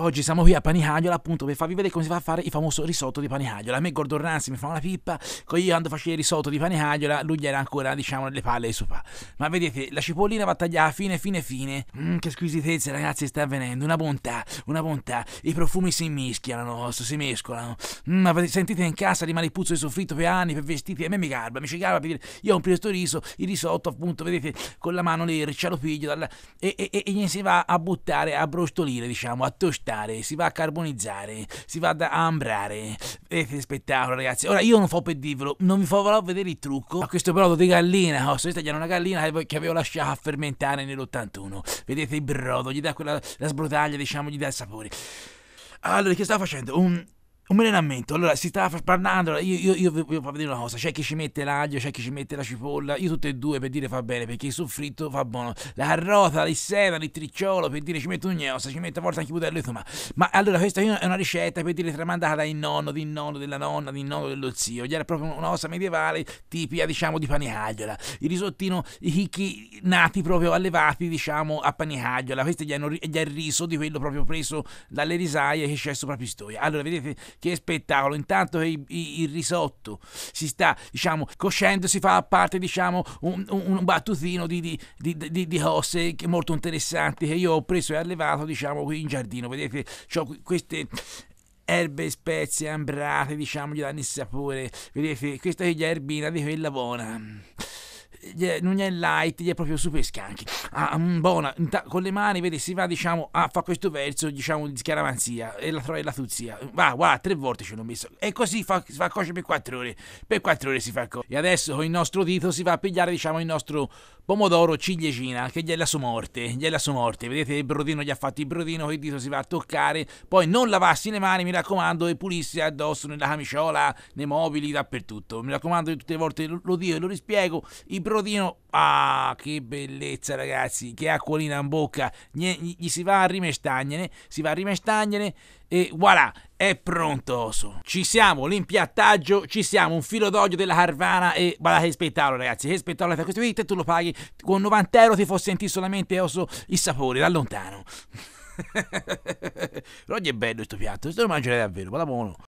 oggi siamo qui a Panicagliola appunto per farvi vedere come si fa a fare il famoso risotto di Panicagliola. A me Gordon Ramsay mi fa una pippa, io ando a facevo il risotto di Panicagliola lui gli era ancora diciamo nelle palle di sopra. Ma vedete, la cipollina va tagliata fine fine fine. Mm, che squisitezza ragazzi sta avvenendo, una bontà, una bontà. I profumi si mischiano, si mescolano. Mm, avete sentito in casa rimane il puzzo di soffitto per anni, per vestiti, a me mi garba, mi ci garba per dire, io ho un questo riso, il risotto appunto, vedete, con la mano lì, ce lo piglio dalla... e, e, e, e gli si va a buttare, a brostolire diciamo, a tostare deforestare, si va a carbonizzare, si va ad ambrare. Vedete che spettacolo, ragazzi. Ora io non fo per dirvelo, non vi farò vedere il trucco a ah. questo brodo di gallina. Ho solito tagliare una gallina che avevo lasciato a fermentare nell'81. Vedete il brodo, gli dà quella la sbrutaglia, diciamo, gli dà il sapore. Allora, che stavo facendo? Un un allenamento, allora si stava parlando, io, io, io vi voglio vedere una cosa, c'è chi ci mette l'aglio, c'è chi ci mette la cipolla, io tutte e due per dire fa bene, perché il soffritto fa buono, la carota, il sedano, il tricciolo, per dire ci metto ogni cosa, ci metto a volte anche il insomma. Ma allora questa è una ricetta per dire tramandata dal nonno, di nonno, della nonna, di nonno, dello zio, gli era proprio una cosa medievale, tipica diciamo di panicagliola, il risottino, i chicchi nati proprio allevati diciamo a panicagliola, questo gli, hanno, il riso di quello proprio preso dalle risaie che c'è sopra Pistoia. Allora vedete che spettacolo! Intanto che il, il, il risotto si sta, diciamo, coscendo, si fa a parte, diciamo, un, un battutino di, di, di, di, cose molto interessanti che io ho preso e allevato, diciamo, qui in giardino. Vedete, ho queste erbe, spezie, ambrate, diciamo, gli danni il sapore. Vedete, questa è gli erbina di quella buona non è light, gli è proprio super scanchi. Ah, ah mm, buona, con le mani, vedi, si va, diciamo, a fa questo verso, diciamo, di scaramanzia e la trova la tuzia. Va, guarda, tre volte ce l'ho messo. E così fa, si fa cosce per quattro ore. Per quattro ore si fa cosce. E adesso con il nostro dito si va a pigliare, diciamo, il nostro pomodoro ciliegina, che gli è la sua morte, gli è la sua morte. Vedete, il brodino gli ha fatto il brodino, con il dito si va a toccare. Poi non lavassi le mani, mi raccomando, e pulissi addosso nella camiciola, nei mobili, dappertutto. Mi raccomando, tutte le volte lo, lo dico e lo rispiego. I Grodino. Ah, che bellezza, ragazzi! Che acquolina in bocca! Gli, gli si va a rimestagnere, si va a rimestagnere e voilà, è pronto. Ci siamo, l'impiattaggio, ci siamo, un filo d'olio della Carvana e guarda che spettacolo, ragazzi! Che spettacolo per questo video! Tu lo paghi con 90 euro, ti fa sentire solamente osso il sapore da lontano. Però è bello questo piatto, questo lo mangerei davvero, guarda buono.